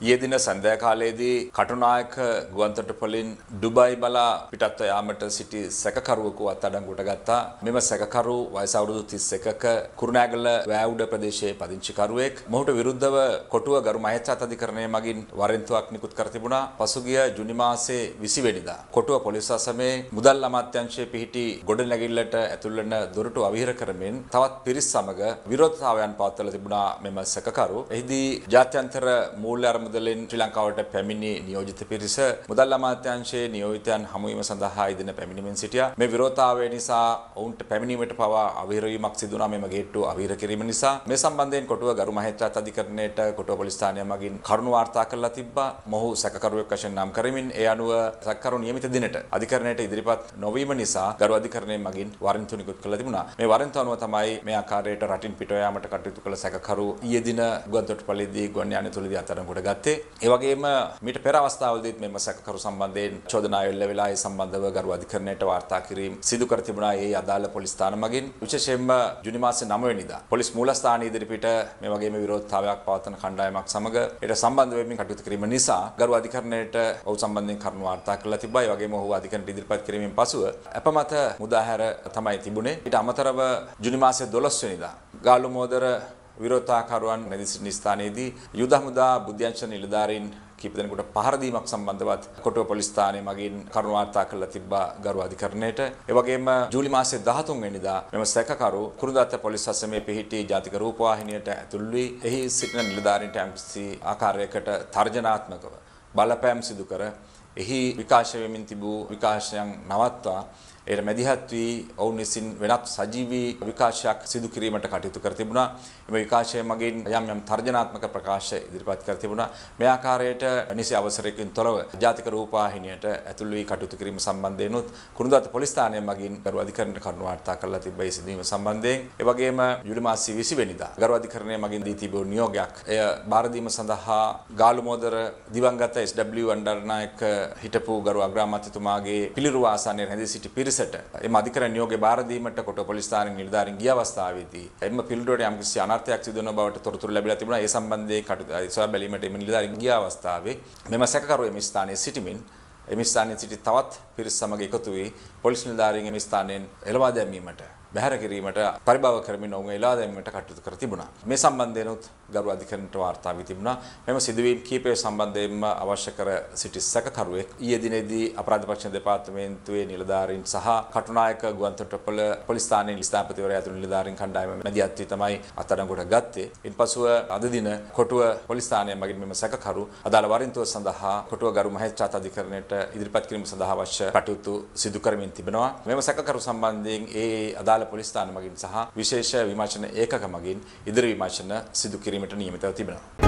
ඊයේ දින සන්ධ්‍යා කාලයේදී කටුනායක ගුවන්තොටුපළින් ඩුබායි බලා පිටත්ව යාමට සිටි සැකකරුවෙකු අත්අඩංගුවට ගත්තා. මෙම සැකකරු වයස අවුරුදු 31ක කුරුණෑගල වෑඋඩ ප්‍රදේශයේ පදිංචිකරුවෙක්. මොහුට විරුද්ධව කොටුව ගරු මහේච්ඡාත් අධිකරණය මගින් වරෙන්තුවක් නිකුත් කර තිබුණා. පසුගිය ජුනි මාසයේ 20 වෙනිදා කොටුව පොලිස් අසමේ මුදල් අමාත්‍යාංශයේ පිහිටි ගොඩනැගිල්ලට ඇතුල් වෙන දොරටු අවහිර කරමින් තවත් පිරිස් සමග විරෝධතාවයන් පවත්වලා තිබුණා මෙම සැකකරු. එහිදී ජාත්‍යන්තර මූල්‍ය අරමුදු මුදලෙන් ශ්‍රී ලංකාවට පැමිණි නියෝජිත පිරිස මුදල් අමාත්‍යාංශයේ නියෝජිතයන් හමුවීම සඳහා ඉදින පැමිණීමෙන් සිටියා. මේ විරෝධතාවය නිසා ඔවුන්ට පැමිණීමට පවා අවහිර වීමක් සිදු වුණා මෙම ගේට්ටුව අවහිර කිරීම නිසා. මේ සම්බන්ධයෙන් කොටුව ගරු මහේත්‍රාත් අධිකරණයට කොටුව පොලිස් ස්ථානය මගින් කරුණු වාර්තා කරලා තිබ්බා. මොහු සැකකරුවෙක් වශයෙන් නම් කරමින් ඒ අනුව සැකකරු නියමිත දිනට අධිකරණයට ඉදිරිපත් නොවීම නිසා ගරු අධිකරණය මගින් වරන්තු නිකුත් කළා තිබුණා. මේ වරන්තු අනුව තමයි මේ ආකාරයට රටින් පිටව යාමට කටයුතු කළ සැකකරු ඊයේ දින ගුවන්තොටුපළේදී ගුවන් යානය තුලදී අත්අඩංගුවට ගත් ගත්තේ. ඒ වගේම මීට පෙර අවස්ථාවලදීත් මෙම සැකකරු සම්බන්ධයෙන් චෝදනා එල්ල වෙලා ඒ සම්බන්ධව ගරු අධිකරණයට වාර්තා කිරීම සිදු කර තිබුණා ඒ අදාළ පොලිස් ස්ථාන මගින්. විශේෂයෙන්ම ජුනි මාසේ 9 වෙනිදා පොලිස් මූලස්ථානයේ ඉදිරිපිට මේ වගේම විරෝධතාවයක් පවත්වන කණ්ඩායමක් සමග ඒට සම්බන්ධ වෙමින් කටයුතු කිරීම නිසා ගරු අධිකරණයට ඔහු සම්බන්ධයෙන් කරුණු වාර්තා කරලා තිබා. ඒ වගේම ඔහු අධිකරණයට ඉදිරිපත් කිරීමෙන් පසුව අපමත මුදාහැර තමයි තිබුණේ. ඊට අමතරව ජුනි මාසේ 12 වෙනිදා ගාලු මෝදර විරෝධතාකරුවන් මැදි සිටින ස්ථානයේදී යුද හමුදා බුද්ධ්‍යංශ නිලධාරීන් කීප දෙනෙකුට පහර දීමක් සම්බන්ධවත් කොටුව පොලිස් ස්ථානයේ මගින් කරුණු වාර්තා කරලා තිබ්බා ගරු අධිකරණයට. ඒ වගේම ජූලි මාසයේ 13 වෙනිදා මෙම සැකකරු කුරුඳාත්ත පොලිස් සසමේ පිහිටි ජාතික රූපවාහිනියට ඇතුළු වී එහි සිටින නිලධාරීන්ට යම්කිසි ආකාරයකට තර්ජනාත්මකව බලපෑම් සිදු කර එහි විකාශය වෙමින් තිබූ විකාශයන් නවත්වා එයට මැදිහත් වී ඔවුන් විසින් වෙනත් සජීවී විකාශයක් සිදු කිරීමට කටයුතු කර තිබුණා. මේ විකාශය මගින් යම් යම් තර්ජනාත්මක ප්‍රකාශ ඉදිරිපත් කර තිබුණා. මේ ආකාරයට නිසි අවසරයකින් තොරව ජාතික රූපවාහිනියට ඇතුළු වී කටයුතු කිරීම සම්බන්ධයෙන්ුත් කුරුඳාත පොලිස් ස්ථානය මගින් ගරු අධිකරණයට කරුණු වාර්තා කරලා තිබෙයි සිදුවීම සම්බන්ධයෙන් ඒ වගේම ජූලි මාසයේ 20 වෙනිදා ගරු අධිකරණය මගින් දී තිබුණු නියෝගයක් එය බාර දීම සඳහා ගාලුමෝදර දිවංගත SW අණ්ඩාරනායක හිටපු ගරු අග්‍රාමාත්‍යතුමාගේ පිළිරුව ආසනයේ රැඳී සිටි පිරිස පිරිසට එම අධිකරණ නියෝගය බාර දීමට කොට පොලිස් ස්ථානයේ නිලධාරීන් ගිය අවස්ථාවේදී එම පිළිඩුවට යම්කිසි අනර්ථයක් සිදු වන බවට තොරතුරු ලැබිලා තිබුණා. ඒ සම්බන්ධයෙන් කටයුතු සොයා බැලීමට එම නිලධාරීන් ගිය අවස්ථාවේ මෙම සැකකරුවා එම ස්ථානයේ සිටමින් එම ස්ථානයේ සිටි තවත් පිරිස සමග එකතු වී පොලිස් නිලධාරීන් එම ස්ථානයෙන් එළවා දැමීමට බැහැර කිරීමට පරිභව කරමින් ඔවුන් එලා දැමීමට කටයුතු කර තිබුණා. මේ සම්බන්ධයෙන්ත් ගරු අධිකරණයට වාර්තා වී තිබුණා. මෙම සිදුවීම් කීපය සම්බන්ධයෙන්ම අවශ්‍ය කර සිටි සැකකරුවෙක් ඊයේ දිනේදී අපරාධ පරීක්ෂණ දෙපාර්තමේන්තුවේ නිලධාරීන් සහ කටුනායක ගුවන්තොටුපළ පොලිස් ස්ථානයේ ස්ථාපතිවරයා ඇතුළු නිලධාරීන් කණ්ඩායම මැදිහත්වී තමයි අත්අඩංගුවට ගත්තේ. ඉන්පසුව අද දින කොටුව පොලිස් ස්ථානය මගින් මෙම සැකකරු අදාළ වරින්තුව සඳහා කොටුව ගරු මහේස්ත්‍රාත් අධිකරණයට ඉදිරිපත් කිරීම සඳහා අවශ්‍ය කටයුතු සිදු කරමින් තිබෙනවා. මෙම සැකකරු සම්බන්ධයෙන් ඒ අදාළ අදාළ පොලිස් ස්ථාන මගින් සහ විශේෂ විමර්ශන ඒකක මගින් ඉදිරි විමර්ශන සිදු කිරීමට නියමිතව තිබෙනවා.